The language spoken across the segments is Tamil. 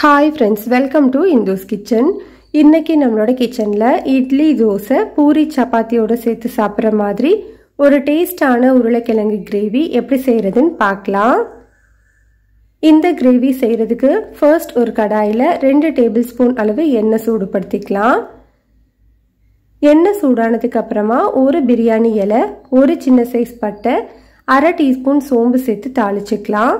hi friends welcome to Indu's kitchen இன்றைக்கி நம்மளோட கிச்சனில் இட்லி தோசை பூரி சப்பாத்தியோடு சேர்த்து சாப்பிட்ற மாதிரி ஒரு டேஸ்டான உருளைக்கிழங்கு கிரேவி எப்படி செய்கிறதுன்னு பார்க்கலாம் இந்த கிரேவி செய்கிறதுக்கு ஃபர்ஸ்ட் ஒரு கடாயில் ரெண்டு டேபிள் ஸ்பூன் அளவு எண்ணெய் சூடுபடுத்திக்கலாம் எண்ணெய் சூடானதுக்கு அப்புறமா ஒரு பிரியாணி இலை ஒரு சின்ன சைஸ் பட்டை அரை டீஸ்பூன் சோம்பு சேர்த்து தாளிச்சுக்கலாம்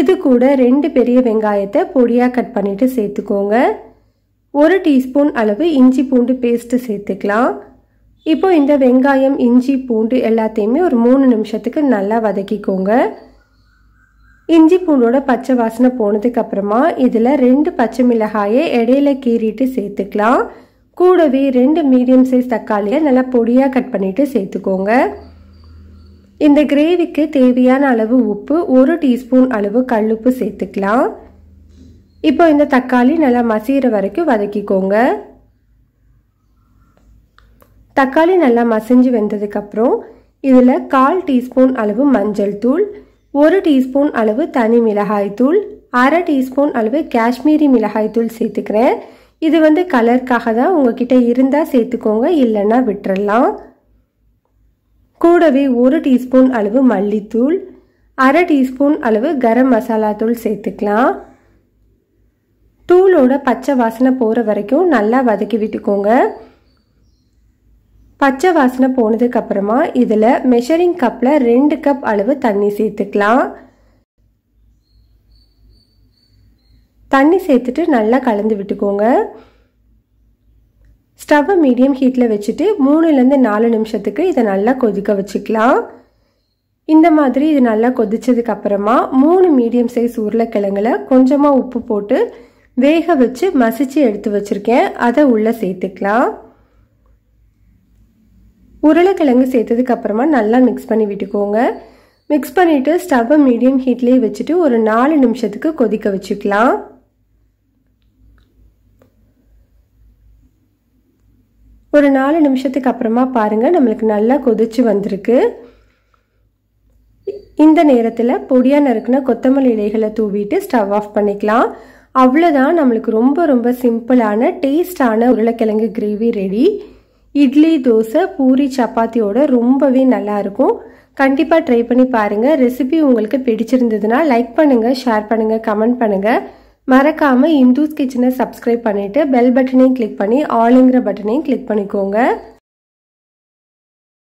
இது கூட ரெண்டு பெரிய வெங்காயத்தை பொடியாக கட் பண்ணிட்டு சேர்த்துக்கோங்க ஒரு டீஸ்பூன் அளவு இஞ்சி பூண்டு பேஸ்ட்டு சேர்த்துக்கலாம் இப்போ இந்த வெங்காயம் இஞ்சி பூண்டு எல்லாத்தையுமே ஒரு மூணு நிமிஷத்துக்கு நல்லா வதக்கிக்கோங்க இஞ்சி பூண்டோட பச்சை வாசனை போனதுக்கப்புறமா இதில் ரெண்டு பச்சை மிளகாயை இடையில கீறிட்டு சேர்த்துக்கலாம் கூடவே ரெண்டு மீடியம் சைஸ் தக்காளியை நல்லா பொடியாக கட் பண்ணிவிட்டு சேர்த்துக்கோங்க இந்த கிரேவிக்கு தேவையான அளவு உப்பு ஒரு டீஸ்பூன் அளவு கல்லுப்பு சேர்த்துக்கலாம் இப்போ இந்த தக்காளி நல்லா மசிகிற வரைக்கும் வதக்கிக்கோங்க தக்காளி நல்லா மசிஞ்சு வெந்ததுக்கப்புறம் இதில் கால் டீஸ்பூன் அளவு மஞ்சள் தூள் ஒரு டீஸ்பூன் அளவு தனி மிளகாய் தூள் அரை டீஸ்பூன் அளவு காஷ்மீரி மிளகாய் தூள் சேர்த்துக்கிறேன் இது வந்து கலருக்காக தான் உங்ககிட்ட இருந்தால் சேர்த்துக்கோங்க இல்லைன்னா விட்டுறலாம் கூடவே ஒரு டீஸ்பூன் அளவு மல்லித்தூள் அரை டீஸ்பூன் அளவு கரம் மசாலா தூள் சேர்த்துக்கலாம் தூளோட பச்சை வாசனை போகிற வரைக்கும் நல்லா வதக்கி விட்டுக்கோங்க பச்சை வாசனை போனதுக்கப்புறமா இதில் மெஷரிங் கப்பில் ரெண்டு கப் அளவு தண்ணி சேர்த்துக்கலாம் தண்ணி சேர்த்துட்டு நல்லா கலந்து விட்டுக்கோங்க ஸ்டவ்வை மீடியம் ஹீட்டில் வச்சுட்டு மூணுலேருந்து நாலு நிமிஷத்துக்கு இதை நல்லா கொதிக்க வச்சுக்கலாம் இந்த மாதிரி இது நல்லா கொதிச்சதுக்கு அப்புறமா மூணு மீடியம் சைஸ் உருளைக்கிழங்குல கொஞ்சமாக உப்பு போட்டு வேக வச்சு மசிச்சு எடுத்து வச்சுருக்கேன் அதை உள்ளே சேர்த்துக்கலாம் உருளைக்கிழங்கு சேர்த்ததுக்கு அப்புறமா நல்லா மிக்ஸ் பண்ணி விட்டுக்கோங்க மிக்ஸ் பண்ணிவிட்டு ஸ்டவ்வை மீடியம் ஹீட்லேயே வச்சுட்டு ஒரு நாலு நிமிஷத்துக்கு கொதிக்க வச்சுக்கலாம் ஒரு நாலு நிமிஷத்துக்கு அப்புறமா பாருங்கள் நம்மளுக்கு நல்லா கொதிச்சு வந்திருக்கு இந்த நேரத்தில் பொடியாக நறுக்குன கொத்தமல்லி இலைகளை தூவிட்டு ஸ்டவ் ஆஃப் பண்ணிக்கலாம் அவ்வளோதான் நம்மளுக்கு ரொம்ப ரொம்ப சிம்பிளான டேஸ்டான உருளைக்கிழங்கு கிரேவி ரெடி இட்லி தோசை பூரி சப்பாத்தியோட ரொம்பவே நல்லாயிருக்கும் கண்டிப்பாக ட்ரை பண்ணி பாருங்கள் ரெசிபி உங்களுக்கு பிடிச்சிருந்ததுன்னா லைக் பண்ணுங்கள் ஷேர் பண்ணுங்கள் கமெண்ட் பண்ணுங்கள் மறக்காம இந்துஸ் கிச்சனை சப்ஸ்கிரைப் பண்ணிட்டு பெல் பட்டனையும் கிளிக் பண்ணி ஆளுங்கிற பட்டனையும் கிளிக் பண்ணிக்கோங்க